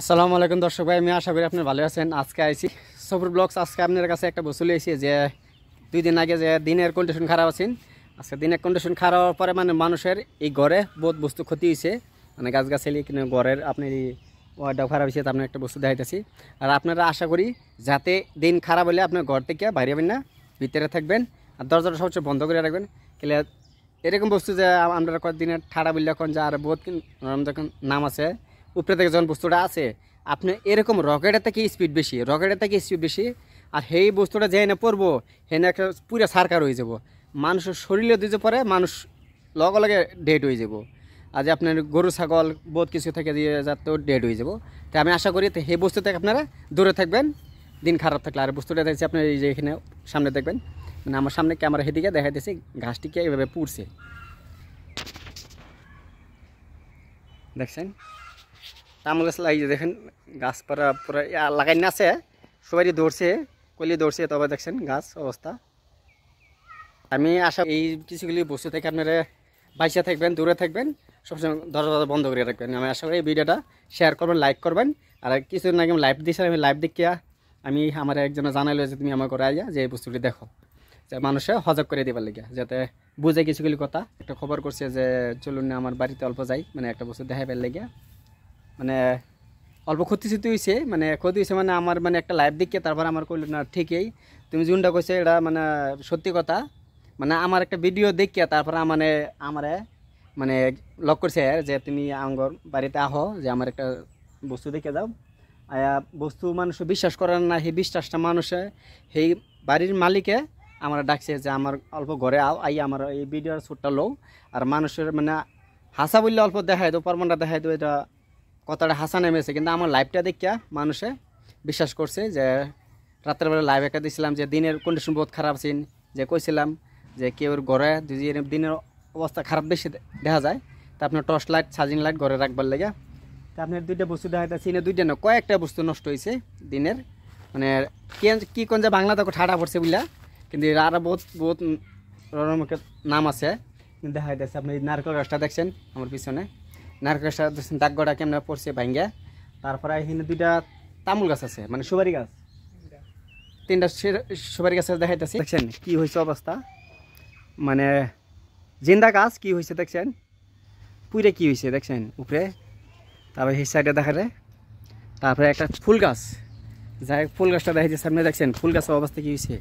আসসালামু আলাইকুম দর্শক ভাই আমি আশা করি আপনার ভালো আছেন আজকে আইছি সফর ব্লগস আজকে আপনার কাছে একটা বস্তু লিয়েছি যে দুই দিন আগে যে দিনের কন্ডিশন খারাপ আছেন আজকে দিনের কন্ডিশন খারাপ হওয়ার পরে মানে মানুষের এই ঘরে বহুত বস্তু ক্ষতি হয়েছে মানে গাছগাছালি কিন্তু ঘরের আপনি এই ওয়ার্ডটা খারাপ হয়েছে আপনার মানে একটা বস্তু দেখাইতেছি আর আপনারা আশা করি যাতে দিন খারাপ হলে আপনার ঘর থেকে বাইরে হবেন না ভিতরে থাকবেন আর দরজাটা সবচেয়ে বন্ধ করে রাখবেন কেলে এরকম বস্তু যে আমরা কয়েকদিনের ঠাড়া বললে এখন যা আর বহুত যখন নাম আছে উপরে থেকে যখন বস্তুটা আছে আপনি এরকম রকেটের থেকে স্পিড বেশি রকেটের থেকে স্পিড বেশি আর সেই বস্তুটা যে না পড়বো হেনে একটা পুরো সার্কার হয়ে যাব মানুষের শরীরে দিতে পারে মানুষ লগে লগে হয়ে যাব আর যে আপনার গরু ছাগল বহুত কিছু থেকে দিয়ে যাতেও ডেড হয়ে যাব তাই আমি আশা করি সেই বস্তু থেকে আপনারা দূরে থাকবেন দিন খারাপ থাকলে আর বস্তুটা দেখছি আপনার এই যে এখানে সামনে দেখবেন মানে আমার সামনে ক্যামেরা দেখা দিয়েছে ঘাসটিকে এভাবে পুড়ছে দেখছেন আম গাছ লাগিয়ে দেখেন গাছপালা পুরো লাগাই না আছে সবাই ধরছে কলি ধরছে তবে দেখছেন গাছ অবস্থা আমি আশা এই কিছুগুলি বস্তু থেকে আপনারা বাইসা থাকবেন দূরে থাকবেন সবসময় দরজা বন্ধ করে রাখবেন আমি আশা করি এই ভিডিওটা শেয়ার করবেন লাইক করবেন আর কিছুদিন আগে আমি লাইভ দিয়েছিলাম আমি লাইভ দেখিয়া আমি আমার একজন জানাইলো যে তুমি আমার করে আইয়া যে এই বস্তুগুলি দেখো যে মানুষে সজাগ করে দেবার লাগে যাতে বুঝে কিছুগুলি কথা একটা খবর করছে যে চলুন না আমার বাড়িতে অল্প যাই মানে একটা বস্তু দেখাবার লেগে মানে অল্প ক্ষতি ক্ষতি হয়েছে মানে ক্ষতি হয়েছে মানে আমার মানে একটা লাইভ দেখে তারপর আমার কইল না ঠিকই তুমি জুনটা কইছে এটা মানে সত্যি কথা মানে আমার একটা ভিডিও দেখিয়ে তারপর মানে আমারে মানে লক করছে যে তুমি আমার বাড়িতে আহো যে আমার একটা বস্তু দেখে যাও আয়া বস্তু মানুষ বিশ্বাস করে না সেই বিশ্বাসটা মানুষে সেই বাড়ির মালিকে আমার ডাকছে যে আমার অল্প ঘরে আও আই আমার এই ভিডিওর শ্যুটটা লও আর মানুষের মানে হাসা বললে অল্প দেখায় দেবো পরমানটা দেখায় দেবো এটা কথাটা হাসা নেমেছে কিন্তু আমার লাইভটা দেখিয়া মানুষে বিশ্বাস করছে যে রাত্রেবেলা লাইভ একটা দিয়েছিলাম যে দিনের কন্ডিশন বহুত খারাপ ছিল যে কইছিলাম যে কেউ ঘরে যদি দিনের অবস্থা খারাপ বেশি দেখা যায় তা আপনার টর্চ লাইট চার্জিং লাইট ঘরে রাখবার লেগে তা আপনার দুইটা বস্তু দেখা যাচ্ছে না দুইটা না কয়েকটা বস্তু নষ্ট হয়েছে দিনের মানে কী কোন যে বাংলা তাকে ঠাটা পড়ছে বুঝলা কিন্তু আর বহুত বহুত নাম আছে দেখা যাচ্ছে আপনি নারকেল গাছটা দেখছেন আমার পিছনে নারকেল সারা দিচ্ছেন দাগটা পড়ছে ভাঙ্গা তারপরে এখানে দুইটা তামুল গাছ আছে মানে সুপারি গাছ তিনটা সুপারি গাছ দেখাইতেছে দেখছেন কি হয়েছে অবস্থা মানে জিন্দা গাছ কি হয়েছে দেখছেন পুইরে কি হয়েছে দেখছেন উপরে তারপরে সেই সাইডে দেখা তারপরে একটা ফুল গাছ যাই ফুল গাছটা দেখা যায় সামনে দেখছেন ফুল গাছের অবস্থা কী হয়েছে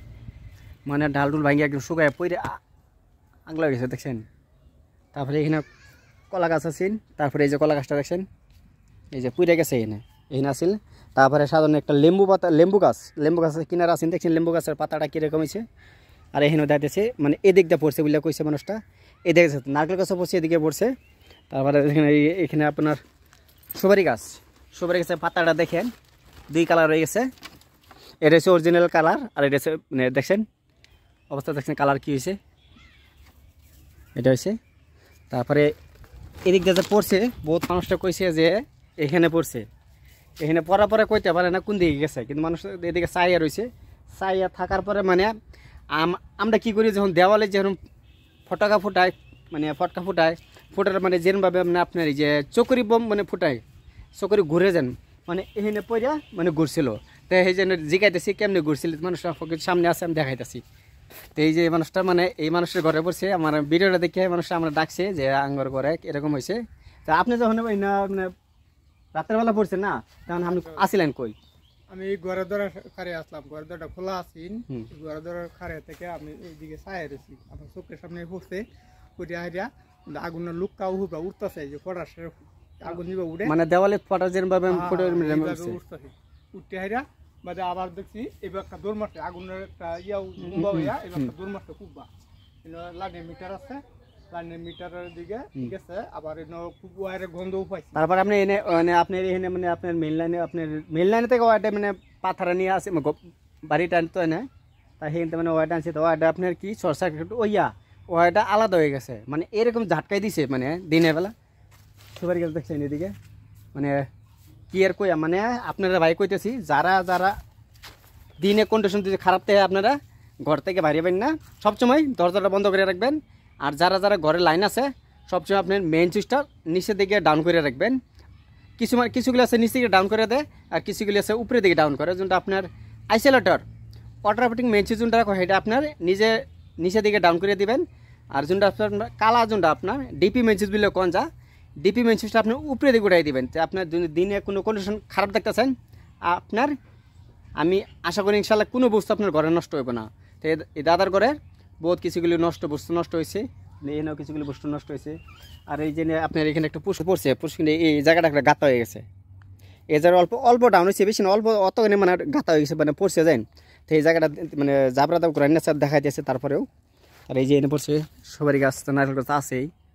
মানে ডাল ডুল ভাঙিয়ে একদম শুকায় পইরে আগলা গেছে দেখছেন তারপরে এখানে কলাগাছ আছে সিন তারপরে এই যে কলাগাছটা আছে এই যে পুইড়া গেছে এখানে এই নাছিল তারপরে সাধারণ একটা লেবু পাতা লেবু গাছ লেবু গাছে কিনা আছে দেখেন লেবু গাছের পাতাটা কি রকম হইছে আর এই হেনো দাইতেছে মানে এই দিকটা পড়ছে ওইলা কইছে মানুষটা এই দিকে যত নারকেল গাছটা পড়ছে এই দিকে পড়ছে তারপরে এখানে এখানে আপনার শোবেরি গাছ শোবেরি গাছে পাতাটা দেখেন দুই কালার হই গেছে এটা আছে অরিজিনাল কালার আর এটা আছে মানে দেখেন অবস্থা দেখেন কালার কি হইছে এটা হইছে তারপরে এদিক দিয়ে পড়ছে বহুত মানুষটা কইছে যে এখানে পড়ছে এখানে পরা পরে কইতে পারে না কোন দিকে গেছে কিন্তু মানুষ এদিকে চাইয়া রয়েছে চাইয়া থাকার পরে মানে আমরা কি করি যখন দেওয়ালে যেরকম ফটকা ফুটায় মানে ফটকা ফুটায় ফুটার মানে যেরমভাবে মানে আপনার এই যে চকরি বম মানে ফুটায় চকরি ঘুরে যান মানে এখানে পড়িয়া মানে ঘুরছিল তাই সেই জন্য জিগাইতেছি কেমনি ঘুরছিল মানুষ সামনে আছে আমি দেখাইতেছি তো এই যে এই মানুষটা মানে এই মানুষের ঘরে পড়ছে আমার ভিডিওটা দেখে মানুষটা আমরা ডাকছে যে আঙ্গর ঘরে এরকম হয়েছে তা আপনি যখন ওই না মানে রাত্রেবেলা পড়ছেন না তখন আপনি আসিলেন কই আমি ঘরে ধরার খারে আসলাম ঘরে ধরাটা খোলা আসিন ঘরে ধরার খারে থেকে আমি ওইদিকে ছায়া রেছি আমার চোখের সামনে পড়ছে ওইটা হাইরা মানে আগুনের লুকটা উহুবরা উঠতেছে যে ফটার সে আগুন উঠে মানে দেওয়ালে ফটার ফটা যেরকম উঠতে হাইরা মানে আবার দেখছি এবার একটা দৌড় আগুনের একটা ইয়াও কুম্বা হইয়া এবার একটা দৌড় মারছে কুব্বা লাইনের মিটার আছে লাইনের মিটারের দিকে ঠিক আছে আবার খুব ওয়ারের গন্ধ পাইছি তারপর আপনি এনে মানে আপনার এখানে মানে আপনার মেন লাইনে আপনার মেন লাইনে থেকে ওয়ারটা মানে পাথারা নিয়ে আসে বাড়িটা আনতো না তাই সেখানে মানে, মানে ওয়ারটা আনছে তো আপনার কি শর্ট সার্কিট ওইয়া আলাদা হয়ে গেছে মানে এরকম ঝাটকাই দিছে মানে দিনের বেলা সুপারি গাছ দেখছেন এদিকে মানে কি আর কইয়া মানে আপনারা ভাই কইতেছি যারা যারা দিনে কন্ডিশন যদি খারাপ থাকে আপনারা ঘর থেকে বাইরে না সবসময় দরজাটা বন্ধ করে রাখবেন আর যারা যারা ঘরে লাইন আছে সবসময় আপনার মেইন সুইচটা নিচের দিকে ডাউন করে রাখবেন কিছু কিছুগুলো আছে নিচে দিকে ডাউন করে দেয় আর কিছুগুলি আছে উপরের দিকে ডাউন করে যেটা আপনার আইসোলেটর অটোমেটিক মেইন সুইচ যেটা সেটা আপনার নিজে নিচের দিকে ডাউন করে দিবেন আর যেটা আপনার কালা যেটা আপনার ডিপি মেইন সুইচ বলে কন যা ডিপি মেন সুইচটা আপনি উপরে দিকে উঠাই দেবেন তো আপনার দিনে কোনো কন্ডিশন খারাপ দেখতেছেন আপনার আমি আশা করি ইনশাল্লাহ কোনো বস্তু আপনার ঘরে নষ্ট হইব না তো এই দাদার ঘরে বহুত কিছুগুলি নষ্ট বস্তু নষ্ট হয়েছে এনেও কিছুগুলি বস্তু নষ্ট হয়েছে আর এই যে আপনার এখানে একটা পুষ পড়ছে পুষ এই জায়গাটা একটা গাতা হয়ে গেছে এই জায়গায় অল্প অল্প ডাউন হয়েছে বেশি না অল্প অতখানি মানে গাতা হয়ে গেছে মানে পড়ছে যায় তো এই জায়গাটা মানে জাবরা দাব গ্রাইন্ডার দেখা দিয়েছে তারপরেও আর এই যে এনে পড়ছে সবারই গাছ নারকেল গাছ আছেই